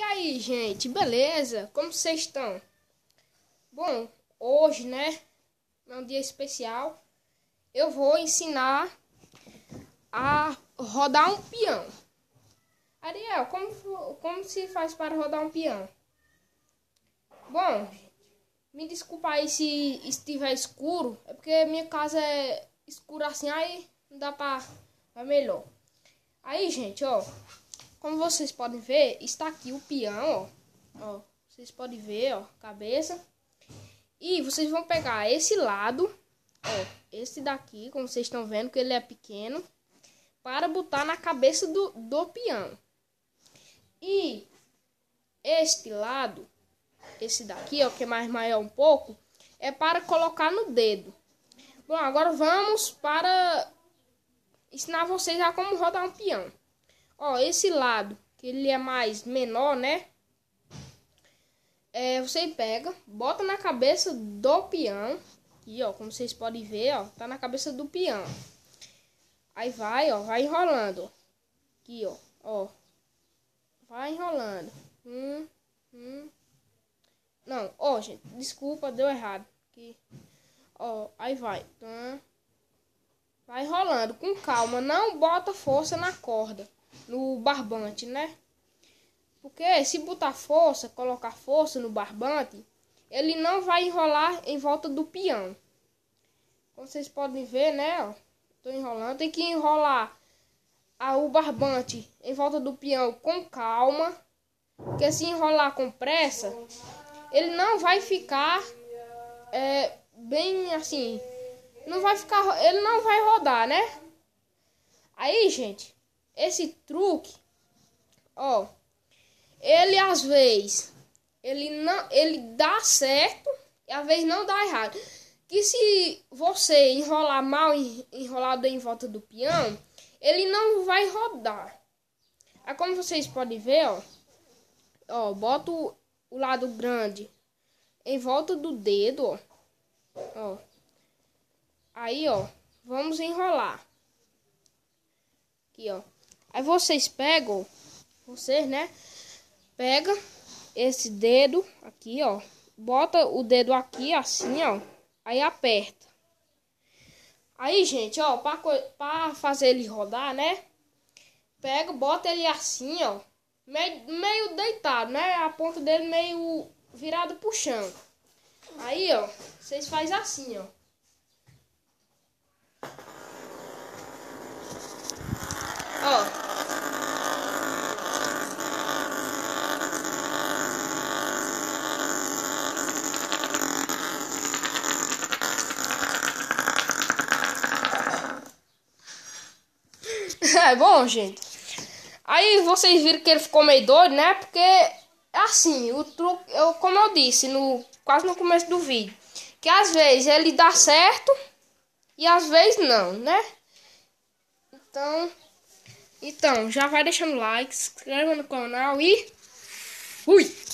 E aí, gente, beleza? Como vocês estão? Bom, hoje, né, é um dia especial. Eu vou ensinar a rodar um peão. Ariel, como, como se faz para rodar um peão? Bom, me desculpa aí se estiver escuro. É porque minha casa é escura assim, aí não dá pra... É melhor. Aí, gente, ó. Como vocês podem ver, está aqui o peão, ó. ó vocês podem ver, ó, cabeça. E vocês vão pegar esse lado, ó, esse daqui, como vocês estão vendo que ele é pequeno, para botar na cabeça do, do peão. E este lado, esse daqui, ó, que é mais maior um pouco, é para colocar no dedo. Bom, agora vamos para ensinar vocês a como rodar um peão. Ó, esse lado, que ele é mais menor, né? É, você pega, bota na cabeça do peão. Aqui, ó, como vocês podem ver, ó, tá na cabeça do peão. Aí vai, ó, vai enrolando. Aqui, ó, ó. Vai enrolando. Hum, hum. Não, ó, gente, desculpa, deu errado. Aqui. Ó, aí vai. Hum. Vai enrolando com calma, não bota força na corda no barbante, né? Porque se botar força, colocar força no barbante, ele não vai enrolar em volta do peão. Como vocês podem ver, né? Estou tô enrolando. Tem que enrolar a, o barbante em volta do peão com calma. Porque se enrolar com pressa, ele não vai ficar é, bem assim. Não vai ficar. Ele não vai rodar, né? Aí, gente. Esse truque, ó, ele às vezes ele não ele dá certo e às vezes não dá errado. Que se você enrolar mal enrolado em volta do peão, ele não vai rodar. Aí é como vocês podem ver, ó, ó, bota o, o lado grande em volta do dedo, ó. ó. Aí, ó, vamos enrolar. Aqui, ó. Aí vocês pegam, vocês, né? Pega esse dedo aqui, ó. Bota o dedo aqui, assim, ó. Aí aperta. Aí, gente, ó, pra, pra fazer ele rodar, né? Pega, bota ele assim, ó. Meio, meio deitado, né? A ponta dele meio virado pro chão. Aí, ó, vocês faz assim, ó. Ó, É bom, gente. Aí vocês viram que ele ficou meio doido, né? Porque assim, o truque, eu, como eu disse no quase no começo do vídeo, que às vezes ele dá certo e às vezes não, né? Então, então, já vai deixando like, se inscreva no canal e fui.